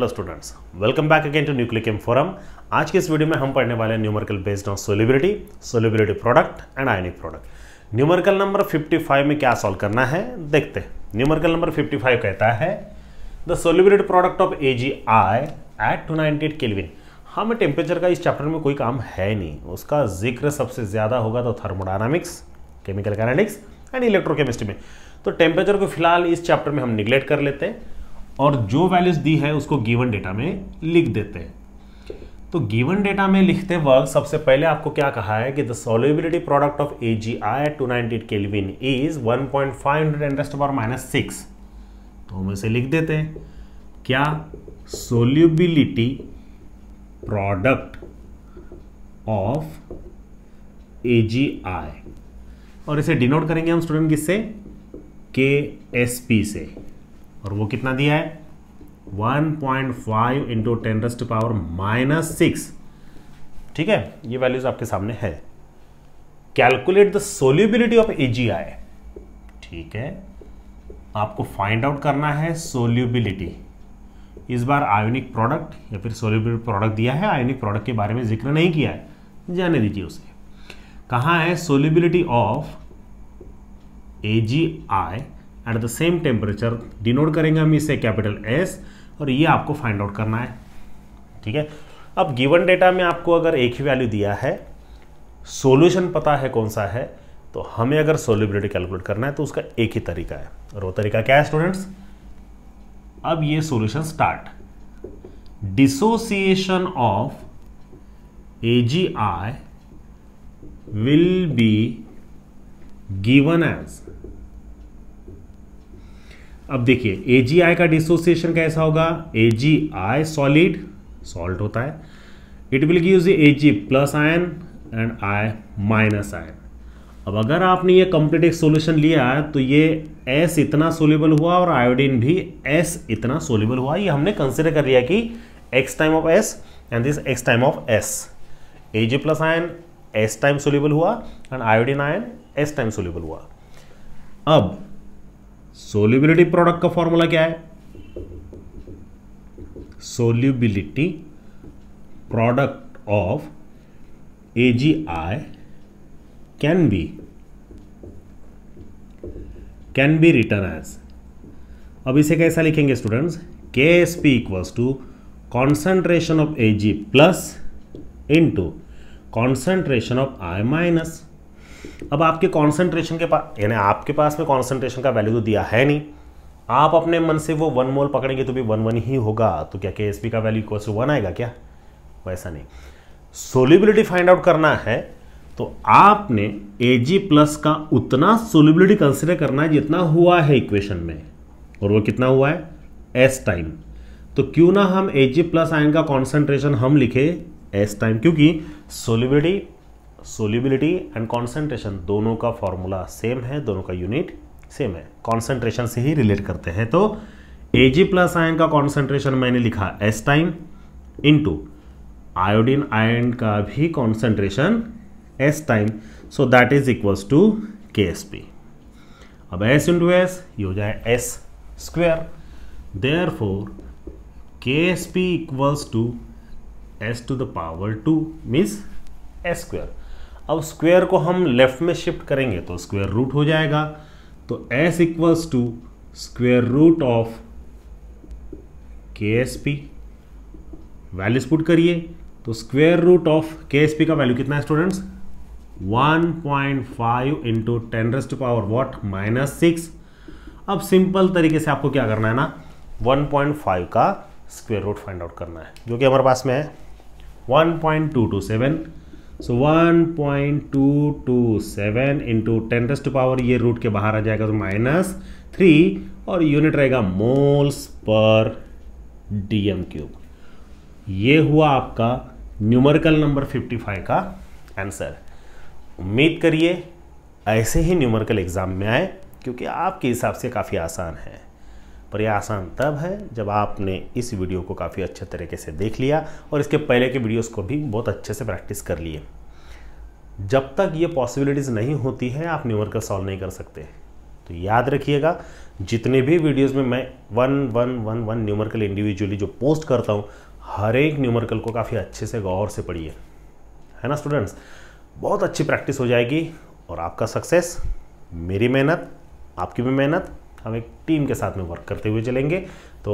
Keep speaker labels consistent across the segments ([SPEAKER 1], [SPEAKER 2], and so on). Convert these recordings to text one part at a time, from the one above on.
[SPEAKER 1] hello students welcome back again to nucleic M forum आज के इस वीडियो में हम पढ़ने वाले हैं numerical based on solubility solubility product and ionic product numerical number 55 में क्या सॉल्व करना है देखते हैं न्यूमरिकल नंबर 55 कहता है the solubility product of A G I at two ninety हमें टेम्परेचर का इस चैप्टर में कोई काम है नहीं उसका जिक्र सबसे ज़्यादा होगा तो thermodynamics chemical kinetics and electrochemistry में तो टेम्परेचर को फिलहाल इस चैप्टर में हम निगलेक्ट कर लेते हैं और जो वैल्यूज दी है उसको गिवन डेटा में लिख देते हैं तो गिवन डेटा में लिखते वक्त सबसे पहले आपको क्या कहा है कि the solubility product of A G I two ninety kelvin is one point five hundred interest power minus six तो हम इसे लिख देते हैं क्या solubility product of A G I और इसे डिनोट करेंगे हम स्टूडेंट किससे के एस पी से और वो कितना दिया है 1.5 point five into ten raised power minus six ठीक है ये वैल्यूज आपके सामने है calculate the solubility of AGI ठीक है आपको फाइंड आउट करना है सोल्यूबिलिटी इस बार आयोनिक प्रोडक्ट या फिर सोल्यूबिलिटी प्रोडक्ट दिया है आयोनिक प्रोडक्ट के बारे में जिक्र नहीं किया है जाने दीजिए उसे कहाँ है solubility of A G I at the same temperature denote करेंगे हम इसे कैपिटल एस और ये आपको फाइंड आउट करना है ठीक है अब गिवन डेटा में आपको अगर एक ही वैल्यू दिया है सोल्यूशन पता है कौन सा है तो हमें अगर सोल्यूबिलिटी कैलकुलेट करना है तो उसका एक ही तरीका है और वो तरीका क्या है स्टूडेंट्स अब ये solution start dissociation of A G I will be given as अब देखिए ए का डिसोसिएशन कैसा होगा ए जी आई सॉलिड सॉल्ट होता है it will gives A G plus ion and I minus ion अब अगर आपने ये कंप्लीट एक सोल्यूशन लिया तो ये एस इतना सोल्यूबल हुआ और आयोडीन भी एस इतना सोल्यूबल हुआ ये हमने कंसिडर कर लिया कि x time of s and this x time of s A G plus ion s time soluble हुआ and iodine ion s time soluble हुआ अब सोल्यूबिलिटी प्रोडक्ट का फॉर्मूला क्या है solubility product of A G I can be can be written as अब इसे कैसा लिखेंगे students K s p equals to concentration of A G plus into concentration of I minus अब आपके concentration के पास यानी आपके पास में कॉन्सेंट्रेशन का वैल्यू तो दिया है नहीं आप अपने मन से वो वन मोल पकड़ेंगे तो भी वन वन ही होगा तो क्या के का वैल्यू इक्वल टू वन आएगा क्या वैसा नहीं सोलिबिलिटी फाइंड आउट करना है तो आपने ए प्लस का उतना सोलिबिलिटी कंसिडर करना है जितना हुआ है इक्वेशन में और वो कितना हुआ है एस टाइम तो क्यों ना हम ए प्लस आयन का कॉन्सेंट्रेशन हम लिखे एस टाइम क्योंकि सोलिबिलिटी सोल्यूबिलिटी एंड कॉन्सेंट्रेशन दोनों का फॉर्मूला सेम है दोनों का यूनिट सेम है कॉन्सेंट्रेशन से ही रिलेट करते हैं तो जी प्लस आयन का कॉन्सेंट्रेशन मैंने लिखा s time into iodine ion का भी concentration s time so that is equals to K s p अब एस इंटू एस ये हो जाए s square there four K s p equals to s to the power two means s square अब square को हम left में shift करेंगे तो स्क्वायर रूट हो जाएगा तो s equals to square root of K s p values put करिए तो square root of K s p का वैल्यू कितना है students 1.5 point five into ten raised power what minus six अब सिंपल तरीके से आपको क्या करना है ना 1.5 का स्क्वेयर रूट फाइंड आउट करना है जो कि हमारे पास में है 1.227 so one point two two seven into ten raised power ये रूट के बाहर आ जाएगा तो माइनस थ्री और यूनिट रहेगा मोल्स पर डीएम क्यूब ये हुआ आपका न्यूमरिकल नंबर 55 का आंसर उम्मीद करिए ऐसे ही न्यूमरिकल एग्ज़ाम में आए क्योंकि आपके हिसाब से काफ़ी आसान है पर यह आसान तब है जब आपने इस वीडियो को काफ़ी अच्छे तरीके से देख लिया और इसके पहले के वीडियोस को भी बहुत अच्छे से प्रैक्टिस कर लिए जब तक ये पॉसिबिलिटीज़ नहीं होती है आप न्यूमरकल सॉल्व नहीं कर सकते तो याद रखिएगा जितने भी वीडियोस में मैं one one one one numerical individually जो पोस्ट करता हूँ हर एक न्यूमरकल को काफ़ी अच्छे से गौर से पढ़िए है ना स्टूडेंट्स बहुत अच्छी प्रैक्टिस हो जाएगी और आपका सक्सेस मेरी मेहनत आपकी भी मेहनत हम एक टीम के साथ में वर्क करते हुए चलेंगे तो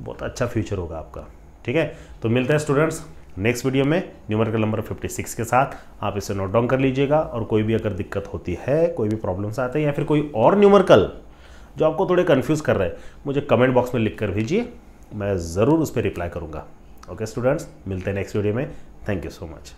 [SPEAKER 1] बहुत अच्छा फ्यूचर होगा आपका ठीक है तो मिलता है स्टूडेंट्स नेक्स्ट वीडियो में न्यूमेरिकल नंबर 56 के साथ आप इसे नोट डाउन कर लीजिएगा और कोई भी अगर दिक्कत होती है कोई भी प्रॉब्लम्स आते हैं या फिर कोई और न्यूमेरिकल जो आपको थोड़े कन्फ्यूज़ कर रहे हैं मुझे कमेंट बॉक्स में लिख कर भेजिए मैं ज़रूर उस पर रिप्लाई करूँगा ओके स्टूडेंट्स मिलते हैं नेक्स्ट वीडियो में थैंक यू सो मच